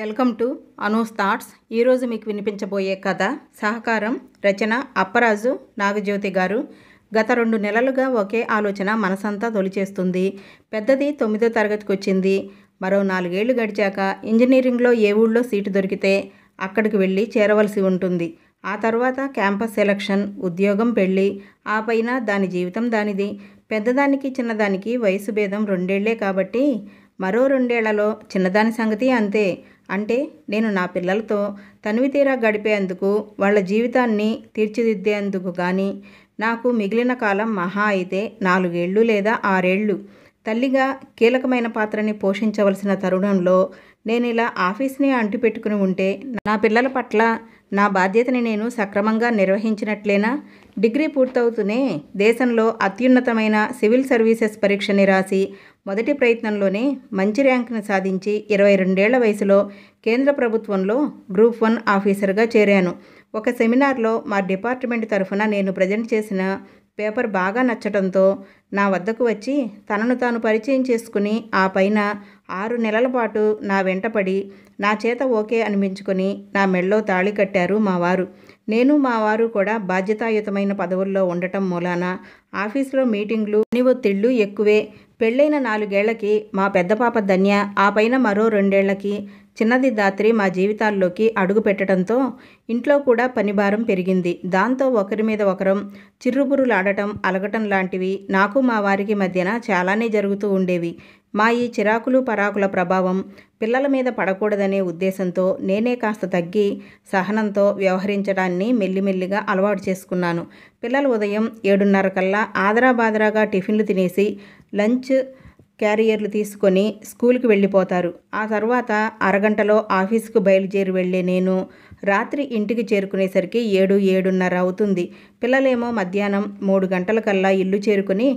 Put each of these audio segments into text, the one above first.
welcome to Anu's thoughts ఈరోజు మీకు వినిపించబోయే కథ సహకారం రచన అప్పరాజు నాగజ్యోతి గారు గత రెండు నెలలుగా ఒకే ఆలోచన మనసంతా తొలిచేస్తుంది పెద్దది తొమ్మిదో తరగతికి వచ్చింది మరో నాలుగేళ్లు గడిచాక ఇంజనీరింగ్లో ఏ ఊళ్ళో సీటు దొరికితే అక్కడికి వెళ్ళి చేరవలసి ఉంటుంది ఆ తర్వాత క్యాంపస్ సెలక్షన్ ఉద్యోగం పెళ్ళి ఆ పైన దాని జీవితం దానిది పెద్దదానికి చిన్నదానికి వయసు భేదం రెండేళ్లే కాబట్టి మరో రెండేళ్లలో చిన్నదాని సంగతి అంతే అంటే నేను నా పిల్లలతో తనివితీరా గడిపేందుకు వాళ్ళ జీవితాన్ని తీర్చిదిద్దేందుకు కానీ నాకు మిగిలిన కాలం మహా అయితే నాలుగేళ్ళు లేదా ఆరేళ్ళు తల్లిగా కీలకమైన పాత్రని పోషించవలసిన తరుణంలో నేను ఇలా ఆఫీస్ని అంటిపెట్టుకుని ఉంటే నా పిల్లల పట్ల నా బాధ్యతని నేను సక్రమంగా నిర్వహించినట్లేనా డిగ్రీ పూర్తవుతూనే దేశంలో అత్యున్నతమైన సివిల్ సర్వీసెస్ పరీక్షని రాసి మొదటి ప్రయత్నంలోనే మంచి ర్యాంకును సాధించి ఇరవై రెండేళ్ల వయసులో కేంద్ర ప్రభుత్వంలో గ్రూప్ వన్ ఆఫీసర్గా చేరాను ఒక సెమినార్లో మా డిపార్ట్మెంట్ తరఫున నేను ప్రజెంట్ చేసిన పేపర్ బాగా నచ్చటంతో నా వద్దకు వచ్చి తనను తాను పరిచయం చేసుకుని ఆ పైన ఆరు నెలల పాటు నా వెంటపడి నా చేత ఓకే అనిపించుకొని నా మెళ్ళో తాళి కట్టారు మా వారు నేను మా వారు కూడా బాధ్యతాయుతమైన పదవుల్లో ఉండటం మూలాన ఆఫీసులో మీటింగ్లు పని ఒత్తిళ్ళు ఎక్కువే పెళ్ళైన నాలుగేళ్లకి మా పెద్ద పాప ధన్య ఆ పైన మరో రెండేళ్లకి చిన్నది దాత్రి మా జీవితాల్లోకి అడుగు పెట్టడంతో ఇంట్లో కూడా పనిభారం పెరిగింది దాంతో ఒకరి మీద ఒకరం చిర్రుబురులాడటం అలగటం లాంటివి నాకు మా వారికి మధ్యన చాలానే జరుగుతూ ఉండేవి మా ఈ చిరాకులు పరాకుల ప్రభావం పిల్లల మీద పడకూడదనే ఉద్దేశంతో నేనే కాస్త తగ్గి సహనంతో వ్యవహరించడాన్ని మెల్లిమెల్లిగా అలవాటు చేసుకున్నాను పిల్లలు ఉదయం ఏడున్నర కల్లా ఆదరా బాదరాగా టిఫిన్లు తినేసి లంచ్ క్యారియర్లు తీసుకొని స్కూల్కి వెళ్ళిపోతారు ఆ తర్వాత అరగంటలో ఆఫీస్కు బయలుదేరి వెళ్ళే నేను రాత్రి ఇంటికి చేరుకునేసరికి ఏడు ఏడున్నర అవుతుంది పిల్లలేమో మధ్యాహ్నం మూడు గంటలకల్లా ఇల్లు చేరుకుని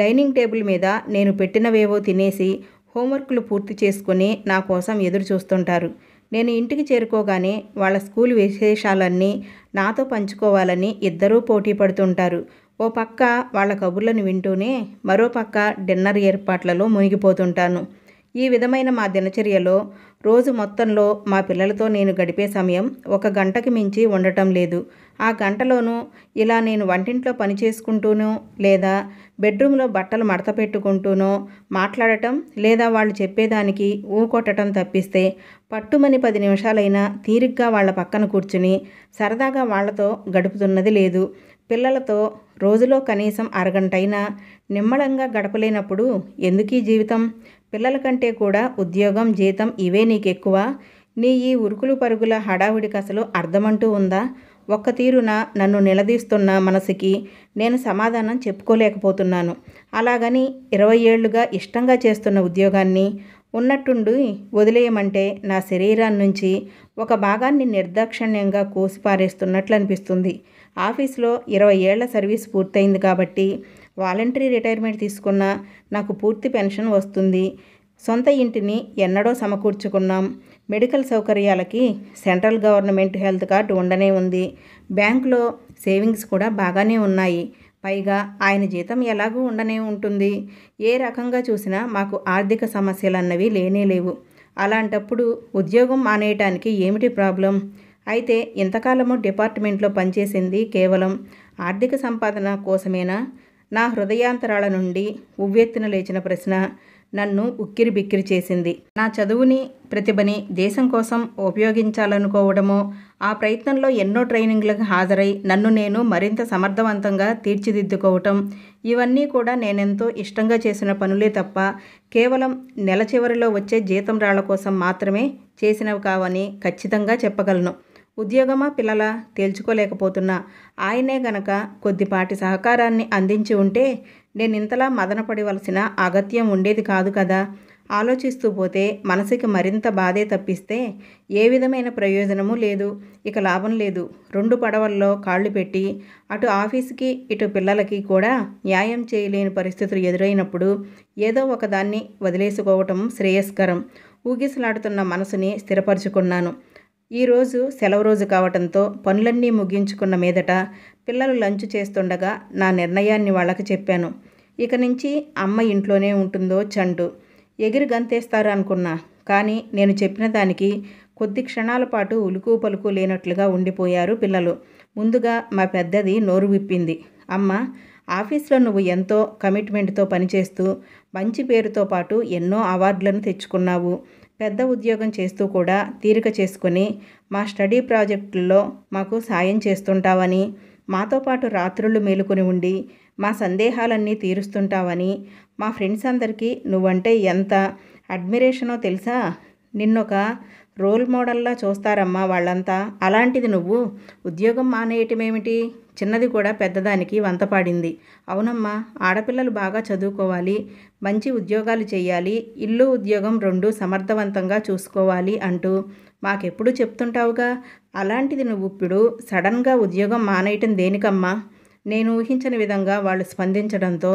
డైనింగ్ టేబుల్ మీద నేను పెట్టినవేవో తినేసి హోంవర్క్లు పూర్తి చేసుకుని నా కోసం ఎదురు చూస్తుంటారు నేను ఇంటికి చేరుకోగానే వాళ్ళ స్కూల్ విశేషాలన్నీ నాతో పంచుకోవాలని ఇద్దరూ పోటీ పడుతుంటారు ఓ పక్క వాళ్ళ కబుర్లను వింటూనే మరో పక్క డిన్నర్ ఏర్పాట్లలో మునిగిపోతుంటాను ఈ విధమైన మా దినచర్యలో రోజు మొత్తంలో మా పిల్లలతో నేను గడిపే సమయం ఒక గంటకి మించి ఉండటం లేదు ఆ గంటలోనూ ఇలా నేను వంటింట్లో పని చేసుకుంటూనో లేదా బెడ్రూమ్లో బట్టలు మడత పెట్టుకుంటూనో మాట్లాడటం లేదా వాళ్ళు చెప్పేదానికి ఊకొట్టడం తప్పిస్తే పట్టుమని పది నిమిషాలైనా తీరిగ్గా వాళ్ళ పక్కన కూర్చుని సరదాగా వాళ్లతో గడుపుతున్నది లేదు పిల్లలతో రోజులో కనీసం అరగంటైనా నిమ్మడంగా గడపలేనప్పుడు ఎందుకీ జీవితం పిల్లల కంటే కూడా ఉద్యోగం జీతం ఇవే నీకెక్కువ నీ ఈ ఉరుకులు పరుగుల హడావుడి కసలు అర్థమంటూ ఉందా ఒక్క తీరున నన్ను నిలదీస్తున్న మనసుకి నేను సమాధానం చెప్పుకోలేకపోతున్నాను అలాగని ఇరవై ఏళ్లుగా ఇష్టంగా చేస్తున్న ఉద్యోగాన్ని ఉన్నట్టుండి వదిలేయమంటే నా శరీరాన్నించి ఒక భాగాన్ని నిర్దాక్షిణ్యంగా కోసిపారేస్తున్నట్లు అనిపిస్తుంది ఆఫీస్లో ఇరవై ఏళ్ల సర్వీస్ పూర్తయింది కాబట్టి వాలంటరీ రిటైర్మెంట్ తీసుకున్న నాకు పూర్తి పెన్షన్ వస్తుంది సొంత ఇంటిని ఎన్నడో సమకూర్చుకున్నాం మెడికల్ సౌకర్యాలకి సెంట్రల్ గవర్నమెంట్ హెల్త్ కార్డు ఉండనే ఉంది బ్యాంకులో సేవింగ్స్ కూడా బాగానే ఉన్నాయి పైగా ఆయన జీతం ఎలాగూ ఉండనే ఉంటుంది ఏ రకంగా చూసినా మాకు ఆర్థిక సమస్యలు అన్నవి లేనే లేవు అలాంటప్పుడు ఉద్యోగం మానేయటానికి ఏమిటి ప్రాబ్లం అయితే ఇంతకాలము డిపార్ట్మెంట్లో పనిచేసింది కేవలం ఆర్థిక సంపాదన కోసమేనా నా హృదయాంతరాల నుండి ఉవ్వెత్తిన లేచిన ప్రశ్న నన్ను ఉక్కిరి బిక్కిరి చేసింది నా చదువుని ప్రతిభని దేశం కోసం ఉపయోగించాలనుకోవడమో ఆ ప్రయత్నంలో ఎన్నో ట్రైనింగ్లకు హాజరై నన్ను నేను మరింత సమర్థవంతంగా తీర్చిదిద్దుకోవటం ఇవన్నీ కూడా నేనెంతో ఇష్టంగా చేసిన పనులే తప్ప కేవలం నెల చివరిలో వచ్చే జీతం రాళ్ల కోసం మాత్రమే చేసినవి కావని ఖచ్చితంగా చెప్పగలను ఉద్యోగమా పిల్లల తేల్చుకోలేకపోతున్నా ఆయనే గనక కొద్దిపాటి సహకారాన్ని అందించి ఉంటే నేను ఇంతలా మదనపడివలసిన అగత్యం ఉండేది కాదు కదా ఆలోచిస్తూ పోతే మనసుకి మరింత బాధే తప్పిస్తే ఏ విధమైన ప్రయోజనము లేదు ఇక లాభం లేదు రెండు పడవల్లో కాళ్ళు పెట్టి అటు ఆఫీస్కి ఇటు పిల్లలకి కూడా న్యాయం చేయలేని పరిస్థితులు ఎదురైనప్పుడు ఏదో ఒకదాన్ని వదిలేసుకోవటం శ్రేయస్కరం ఊగిసలాడుతున్న మనసుని స్థిరపరుచుకున్నాను ఈరోజు సెలవు రోజు కావటంతో పనులన్నీ ముగించుకున్న మీదట పిల్లలు లంచ్ చేస్తుండగా నా నిర్ణయాన్ని వాళ్ళకి చెప్పాను ఇక నుంచి అమ్మ ఇంట్లోనే ఉంటుందో చండు ఎగిరి గంతేస్తారు అనుకున్నా కానీ నేను చెప్పిన దానికి కొద్ది క్షణాల పాటు ఉలుకు పలుకు లేనట్లుగా ఉండిపోయారు పిల్లలు ముందుగా మా పెద్దది నోరు విప్పింది అమ్మ ఆఫీస్లో నువ్వు ఎంతో కమిట్మెంట్తో పనిచేస్తూ మంచి పేరుతో పాటు ఎన్నో అవార్డులను తెచ్చుకున్నావు పెద్ద ఉద్యోగం చేస్తూ కూడా తీరిక చేసుకుని మా స్టడీ ప్రాజెక్టుల్లో మాకు సాయం చేస్తుంటావని మాతో పాటు రాత్రులు మేలుకొని ఉండి మా సందేహాలన్నీ తీరుస్తుంటావని మా ఫ్రెండ్స్ అందరికీ నువ్వంటే ఎంత అడ్మిరేషనో తెలుసా నిన్నొక రోల్ మోడల్లా చూస్తారమ్మా వాళ్ళంతా అలాంటిది నువ్వు ఉద్యోగం మానేయటమేమిటి చిన్నది కూడా పెద్దదానికి వంతపాడింది అవునమ్మా ఆడపిల్లలు బాగా చదువుకోవాలి మంచి ఉద్యోగాలు చేయాలి ఇల్లు ఉద్యోగం రెండు సమర్థవంతంగా చూసుకోవాలి అంటూ మాకెప్పుడు చెప్తుంటావుగా అలాంటిది నువ్వు ఇప్పుడు సడన్గా ఉద్యోగం మానేయటం దేనికమ్మా నేను ఊహించని విధంగా వాళ్ళు స్పందించడంతో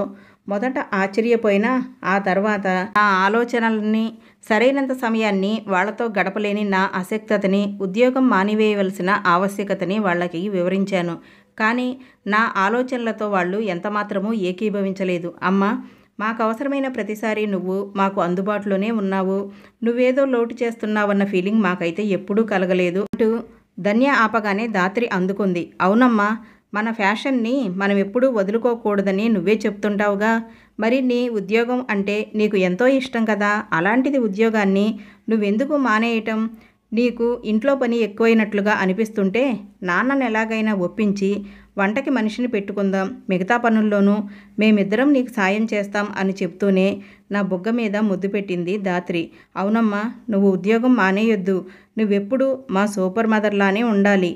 మొదట ఆశ్చర్యపోయినా ఆ తర్వాత నా ఆలోచనల్ని సరైనంత సమయాన్ని వాళ్లతో గడపలేని నా అసక్తతని ఉద్యోగం మానివేయవలసిన ఆవశ్యకతని వాళ్ళకి వివరించాను కానీ నా ఆలోచనలతో వాళ్ళు ఎంతమాత్రమూ ఏకీభవించలేదు అమ్మ మాకు అవసరమైన ప్రతిసారి నువ్వు మాకు అందుబాటులోనే ఉన్నావు నువ్వేదో లోటు చేస్తున్నావన్న ఫీలింగ్ మాకైతే ఎప్పుడూ కలగలేదు అంటూ ధన్య ఆపగానే దాత్రి అందుకుంది అవునమ్మా మన ఫ్యాషన్ని మనం ఎప్పుడూ వదులుకోకూడదని నువ్వే చెప్తుంటావుగా మరి నీ ఉద్యోగం అంటే నీకు ఎంతో ఇష్టం కదా అలాంటిది ఉద్యోగాన్ని నువ్వెందుకు మానేయటం నీకు ఇంట్లో పని ఎక్కువైనట్లుగా అనిపిస్తుంటే నాన్నను ఎలాగైనా ఒప్పించి వంటకి మనిషిని పెట్టుకుందాం మిగతా పనుల్లోనూ మేమిద్దరం నీకు సాయం చేస్తాం అని చెప్తూనే నా బుగ్గ మీద ముద్దు పెట్టింది దాత్రి అవునమ్మా నువ్వు ఉద్యోగం మానేయొద్దు నువ్వెప్పుడు మా సూపర్ మదర్లానే ఉండాలి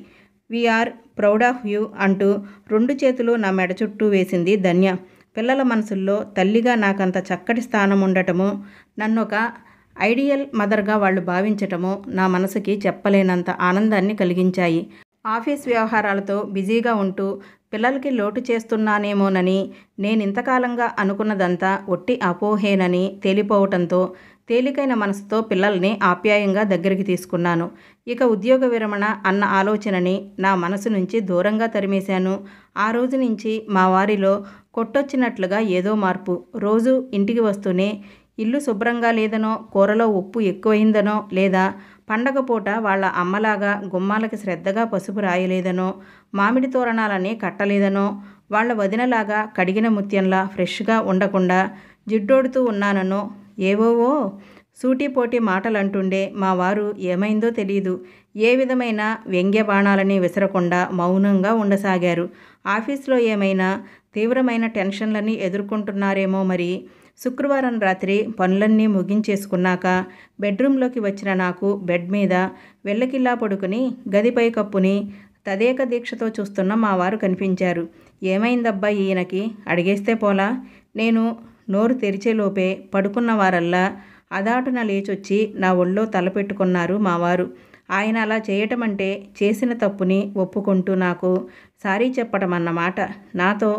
వీఆర్ ప్రౌడ్ ఆఫ్ యూ అంటూ రెండు చేతులు నా మెడ చుట్టూ వేసింది ధన్య పిల్లల మనసుల్లో తల్లిగా నాకంత చక్కటి స్థానం ఉండటము నన్ను ఒక ఐడియల్ మదర్గా వాళ్ళు భావించటము నా మనసుకి చెప్పలేనంత ఆనందాన్ని కలిగించాయి ఆఫీస్ వ్యవహారాలతో బిజీగా ఉంటూ పిల్లలకి లోటు చేస్తున్నానేమోనని నేనింతకాలంగా అనుకున్నదంతా ఒట్టి అపోహేనని తేలిపోవటంతో తేలికైన మనసుతో పిల్లల్ని ఆప్యాయంగా దగ్గరికి తీసుకున్నాను ఇక ఉద్యోగ విరమణ అన్న ఆలోచనని నా మనసు నుంచి దూరంగా తరిమేశాను ఆ రోజు నుంచి మా వారిలో కొట్టొచ్చినట్లుగా ఏదో మార్పు రోజు ఇంటికి వస్తూనే ఇల్లు శుభ్రంగా లేదనో కూరలో ఉప్పు ఎక్కువైందనో లేదా పండగ పూట వాళ్ళ అమ్మలాగా గుమ్మాలకి శ్రద్ధగా పసుపు రాయలేదనో మామిడి తోరణాలని కట్టలేదనో వాళ్ళ వదినలాగా కడిగిన ముత్యంలా ఫ్రెష్గా ఉండకుండా జిడ్డోడుతూ ఉన్నాననో ఏవోవో సూటిపోటి మాటలంటుండే మా వారు ఏమైందో తెలియదు ఏ విధమైన వ్యంగ్య బాణాలని విసరకుండా మౌనంగా ఉండసాగారు ఆఫీస్లో ఏమైనా తీవ్రమైన టెన్షన్లని ఎదుర్కొంటున్నారేమో మరి శుక్రవారం రాత్రి పనులన్నీ ముగించేసుకున్నాక బెడ్రూమ్లోకి వచ్చిన నాకు బెడ్ మీద వెళ్ళకిల్లా పడుకుని గదిపై కప్పుని తదేక దీక్షతో చూస్తున్న మా వారు కనిపించారు ఏమైందబ్బా ఈయనకి అడిగేస్తే పోలా నేను నోరు తెరిచేలోపే పడుకున్న వారల్లా అదాటున లేచొచ్చి నా ఒళ్ళో తలపెట్టుకున్నారు మావారు ఆయన అలా చేయటం అంటే చేసిన తప్పుని ఒప్పుకుంటూ నాకు సారీ చెప్పడం అన్నమాట నాతో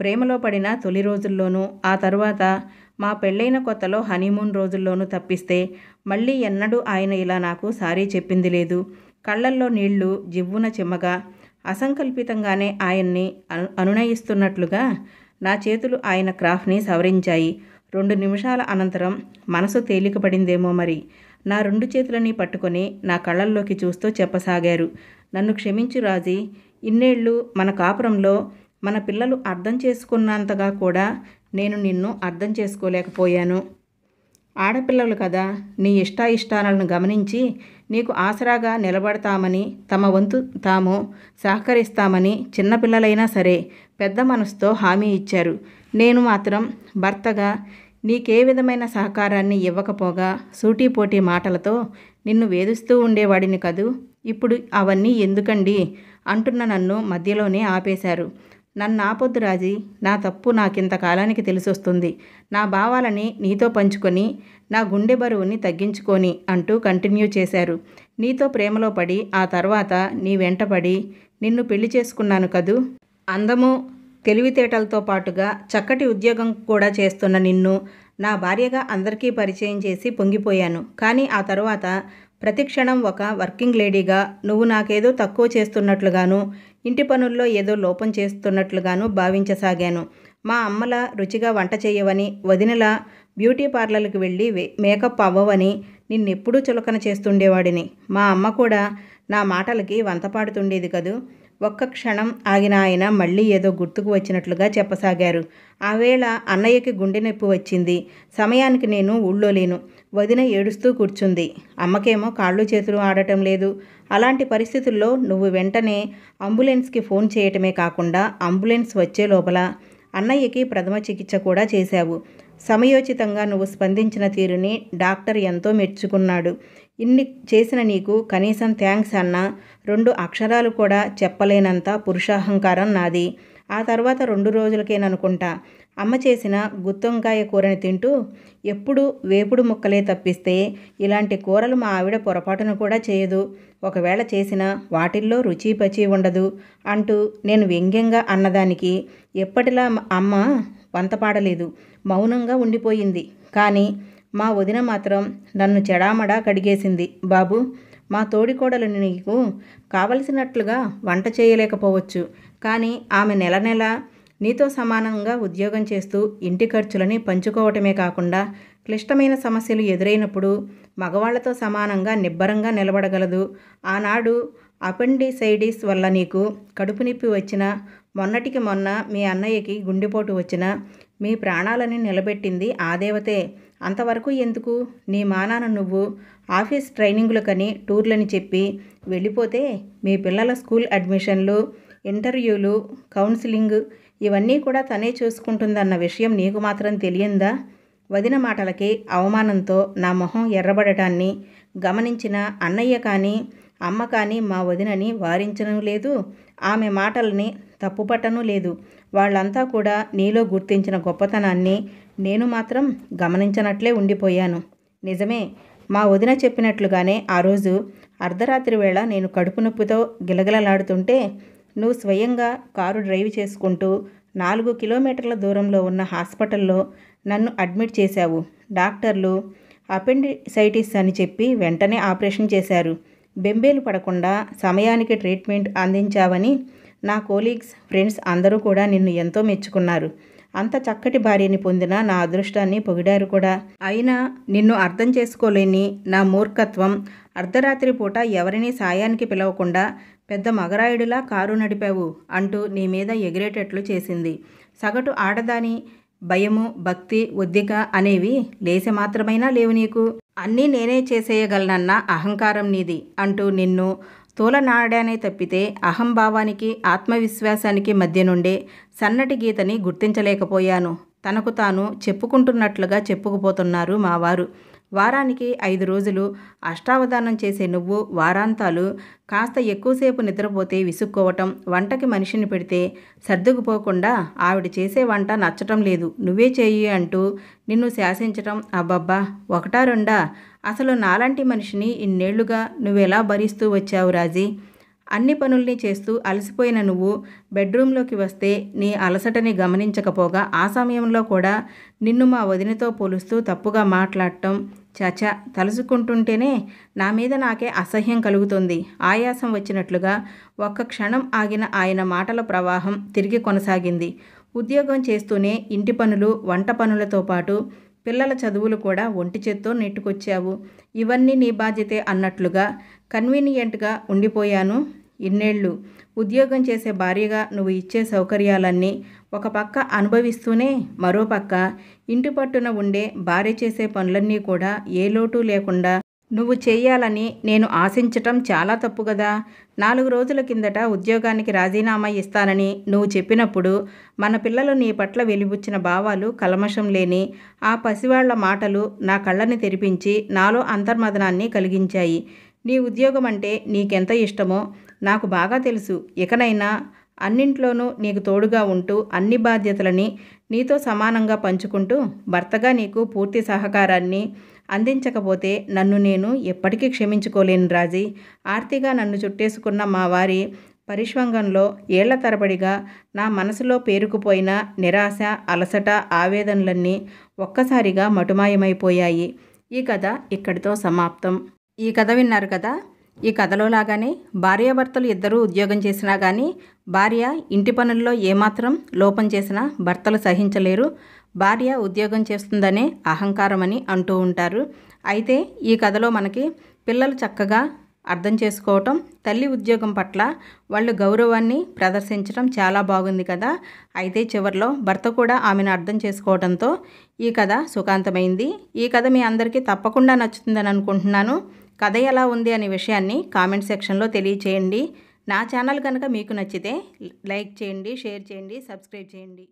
ప్రేమలో పడిన తొలి రోజుల్లోనూ ఆ తర్వాత మా పెళ్ళైన కొత్తలో హనీమూన్ రోజుల్లోనూ తప్పిస్తే మళ్ళీ ఎన్నడూ ఆయన ఇలా నాకు సారీ చెప్పింది లేదు కళ్ళల్లో నీళ్లు జివ్వున చిమ్మగా అసంకల్పితంగానే ఆయన్ని అను అనునయిస్తున్నట్లుగా నా చేతులు ఆయన క్రాఫ్ట్ని సవరించాయి రెండు నిమిషాల అనంతరం మనసు తేలికపడిందేమో మరి నా రెండు చేతులని పట్టుకొని నా కళ్ళల్లోకి చూస్తూ చెప్పసాగారు నన్ను క్షమించు రాజీ ఇన్నేళ్ళు మన కాపురంలో మన పిల్లలు అర్థం చేసుకున్నంతగా కూడా నేను నిన్ను అర్థం చేసుకోలేకపోయాను ఆడపిల్లలు కదా నీ ఇష్టాయిష్టాలను గమనించి నీకు ఆసరాగా నిలబడతామని తమ వంతు తాము సహకరిస్తామని చిన్నపిల్లలైనా సరే పెద్ద మనసుతో హామీ ఇచ్చారు నేను మాత్రం భర్తగా నీకే విధమైన సహకారాన్ని ఇవ్వకపోగా సూటీపోటీ మాటలతో నిన్ను వేధిస్తూ ఉండేవాడిని కదూ ఇప్పుడు అవన్నీ ఎందుకండి అంటున్న నన్ను మధ్యలోనే ఆపేశారు నన్ను ఆపొద్దు రాజీ నా తప్పు నాకింత కాలానికి తెలిసొస్తుంది నా భావాలని నీతో పంచుకొని నా గుండె బరువుని తగ్గించుకొని అంటూ కంటిన్యూ చేశారు నీతో ప్రేమలో పడి ఆ తర్వాత నీ వెంటపడి నిన్ను పెళ్లి చేసుకున్నాను కదూ అందము తెలివితేటలతో పాటుగా చక్కటి ఉద్యోగం కూడా చేస్తున్న నిన్ను నా భార్యగా అందరికీ పరిచయం చేసి పొంగిపోయాను కానీ ఆ తర్వాత ప్రతిక్షణం ఒక వర్కింగ్ లేడీగా నువ్వు నాకేదో తక్కువ చేస్తున్నట్లుగాను ఇంటి పనుల్లో ఏదో లోపం చేస్తున్నట్లుగాను భావించసాగాను మా అమ్మల రుచిగా వంట చేయవని వదినల బ్యూటీ పార్లర్కి వెళ్ళి మేకప్ అవ్వవని నిన్నెప్పుడూ చులకన చేస్తుండేవాడిని మా అమ్మ కూడా నా మాటలకి వంతపాడుతుండేది కదూ ఒక్క క్షణం ఆగిన ఆయన మళ్ళీ ఏదో గుర్తుకు వచ్చినట్లుగా చెప్పసాగారు ఆవేళ అన్నయ్యకి గుండె నొప్పి వచ్చింది సమయానికి నేను ఊళ్ళో లేను వదిన ఏడుస్తూ కూర్చుంది అమ్మకేమో కాళ్ళు చేతులు ఆడటం లేదు అలాంటి పరిస్థితుల్లో నువ్వు వెంటనే అంబులెన్స్కి ఫోన్ చేయటమే కాకుండా అంబులెన్స్ వచ్చే లోపల అన్నయ్యకి ప్రథమ చికిత్స కూడా చేశావు సమయోచితంగా నువ్వు స్పందించిన తీరుని డాక్టర్ ఎంతో మెచ్చుకున్నాడు ఇన్ని చేసిన నీకు కనీసం థ్యాంక్స్ అన్న రెండు అక్షరాలు కూడా చెప్పలేనంత పురుషాహంకారం నాది ఆ తర్వాత రెండు రోజులకేననుకుంటా అమ్మ చేసిన గుత్తొంకాయ కూరని తింటూ ఎప్పుడు వేపుడు ముక్కలే తప్పిస్తే ఇలాంటి కూరలు మా ఆవిడ పొరపాటును కూడా చేయదు ఒకవేళ చేసిన వాటిల్లో రుచి పచి ఉండదు అంటూ నేను వ్యంగ్యంగా అన్నదానికి ఎప్పటిలా అమ్మ వంతపాడలేదు మౌనంగా ఉండిపోయింది కానీ మా వదిన మాత్రం నన్ను చెడామడా కడిగేసింది బాబు మా తోడికోడలు నీకు కావలసినట్లుగా వంట చేయలేకపోవచ్చు కానీ ఆమె నెల నెల నీతో సమానంగా ఉద్యోగం చేస్తూ ఇంటి ఖర్చులని పంచుకోవటమే కాకుండా క్లిష్టమైన సమస్యలు ఎదురైనప్పుడు మగవాళ్లతో సమానంగా నిబ్బరంగా నిలబడగలదు ఆనాడు అపెండిసైడిస్ వల్ల నీకు కడుపు నొప్పి వచ్చినా మొన్నటికి మొన్న మీ అన్నయ్యకి గుండెపోటు వచ్చిన మీ ప్రాణాలని నిలబెట్టింది ఆ దేవతే అంతవరకు ఎందుకు నీ మానాన నువ్వు ఆఫీస్ ట్రైనింగులకని టూర్లని చెప్పి వెళ్ళిపోతే మీ పిల్లల స్కూల్ అడ్మిషన్లు ఇంటర్వ్యూలు కౌన్సిలింగ్ ఇవన్నీ కూడా తనే చూసుకుంటుందన్న విషయం నీకు మాత్రం తెలియందా వదిన మాటలకి అవమానంతో నా మొహం ఎర్రబడటాన్ని గమనించిన అన్నయ్య కానీ అమ్మ కానీ మా వదినని వారించడం లేదు ఆమె మాటల్ని తప్పుపట్టనూ లేదు వాళ్ళంతా కూడా నీలో గుర్తించిన గొప్పతనాన్ని నేను మాత్రం గమనించనట్లే ఉండిపోయాను నిజమే మా వదిన చెప్పినట్లుగానే ఆ రోజు అర్ధరాత్రి వేళ నేను కడుపు నొప్పితో గిలగిలలాడుతుంటే నువ్వు స్వయంగా కారు డ్రైవ్ చేసుకుంటూ నాలుగు కిలోమీటర్ల దూరంలో ఉన్న హాస్పిటల్లో నన్ను అడ్మిట్ చేశావు డాక్టర్లు అపెండిసైటిస్ అని చెప్పి వెంటనే ఆపరేషన్ చేశారు బెంబేలు పడకుండా సమయానికి ట్రీట్మెంట్ అందించావని నా కోలీగ్స్ ఫ్రెండ్స్ అందరూ కూడా నిన్ను ఎంతో మెచ్చుకున్నారు అంత చక్కటి భార్యని పొందిన నా అదృష్టాన్ని పొగిడారు కూడా అయినా నిన్ను అర్థం చేసుకోలేని నా మూర్ఖత్వం అర్ధరాత్రి పూట ఎవరిని సాయానికి పిలవకుండా పెద్ద మగరాయుడిలా కారు నడిపావు అంటూ నీ మీద ఎగిరేటట్లు చేసింది సగటు ఆడదాని భయము భక్తి ఉద్దిక అనేవి లేసి మాత్రమైనా లేవు నీకు అన్నీ నేనే చేసేయగలనన్న అహంకారం నీది అంటూ నిన్ను స్థూలనాడానే తప్పితే అహంభావానికి ఆత్మవిశ్వాసానికి మధ్య నుండే సన్నటి గీతని గుర్తించలేకపోయాను తనకు తాను చెప్పుకుంటున్నట్లుగా చెప్పుకుపోతున్నారు మావారు వారానికి ఐదు రోజులు అష్టావధానం చేసే నువ్వు వారాంతాలు కాస్త ఎక్కువసేపు నిద్రపోతే విసుక్కోవటం వంటకి మనిషిని పెడితే సర్దుకుపోకుండా ఆవిడ చేసే వంట నచ్చటం లేదు నువ్వే చేయి అంటూ నిన్ను శాసించటం అబ్బబ్బా ఒకటా రెండా అసలు నాలాంటి మనిషిని ఇన్నేళ్లుగా నువ్వెలా భరిస్తూ వచ్చావు రాజీ అన్ని పనుల్ని చేస్తూ అలసిపోయిన నువ్వు బెడ్రూమ్లోకి వస్తే నీ అలసటని గమనించకపోగా ఆ సమయంలో కూడా నిన్ను మా వదినతో పోలుస్తూ తప్పుగా మాట్లాడటం చాచా తలుసుకుంటుంటేనే నా మీద నాకే అసహ్యం కలుగుతుంది ఆయాసం వచ్చినట్లుగా ఒక్క క్షణం ఆగిన ఆయన మాటల ప్రవాహం తిరిగి కొనసాగింది ఉద్యోగం చేస్తూనే ఇంటి పనులు వంట పనులతో పాటు పిల్లల చదువులు కూడా ఒంటి చేత్తో నెట్టుకొచ్చావు ఇవన్నీ నీ బాధ్యతే అన్నట్లుగా కన్వీనియంట్గా ఉండిపోయాను ఇన్నేళ్ళు ఉద్యోగం చేసే భార్యగా నువ్వు ఇచ్చే సౌకర్యాలన్నీ ఒక పక్క అనుభవిస్తూనే మరోపక్క ఇంటి పట్టున ఉండే భార్య చేసే పనులన్నీ కూడా ఏ లోటు లేకుండా నువ్వు చేయాలని నేను ఆశించటం చాలా తప్పు కదా నాలుగు రోజుల కిందట ఉద్యోగానికి రాజీనామా ఇస్తానని నువ్వు చెప్పినప్పుడు మన పిల్లలు నీ పట్ల వెలిబుచ్చిన భావాలు కలమషం లేని ఆ పసివాళ్ల మాటలు నా కళ్ళని తెరిపించి నాలో అంతర్మదనాన్ని కలిగించాయి నీ ఉద్యోగం అంటే నీకెంత ఇష్టమో నాకు బాగా తెలుసు ఇకనైనా అన్నింట్లోనూ నీకు తోడుగా ఉంటూ అన్ని బాధ్యతలని నీతో సమానంగా పంచుకుంటూ భర్తగా నీకు పూర్తి సహకారాన్ని అందించకపోతే నన్ను నేను ఎప్పటికీ క్షమించుకోలేను రాజీ ఆర్తిగా నన్ను చుట్టేసుకున్న మా వారి పరిష్వంగంలో ఏళ్ల తరబడిగా నా మనసులో పేరుకుపోయిన నిరాశ అలసట ఆవేదనలన్నీ ఒక్కసారిగా మటుమాయమైపోయాయి ఈ కథ ఇక్కడితో సమాప్తం ఈ కథ విన్నారు కదా ఈ కథలో లాగానే భార్యాభర్తలు ఇద్దరూ ఉద్యోగం చేసినా కానీ భార్య ఇంటి పనుల్లో ఏమాత్రం లోపం చేసినా భర్తలు సహించలేరు భార్య ఉద్యోగం చేస్తుందనే అహంకారం అని అంటూ ఉంటారు అయితే ఈ కథలో మనకి పిల్లలు చక్కగా అర్థం చేసుకోవటం తల్లి ఉద్యోగం పట్ల వాళ్ళు గౌరవాన్ని ప్రదర్శించడం చాలా బాగుంది కదా అయితే చివరిలో భర్త కూడా ఆమెను అర్థం చేసుకోవడంతో ఈ కథ సుఖాంతమైంది ఈ కథ మీ అందరికీ తప్పకుండా నచ్చుతుందని అనుకుంటున్నాను కథ ఎలా ఉంది అనే విషయాన్ని కామెంట్ సెక్షన్లో తెలియచేయండి నా ఛానల్ కనుక మీకు నచ్చితే లైక్ చేయండి షేర్ చేయండి సబ్స్క్రైబ్ చేయండి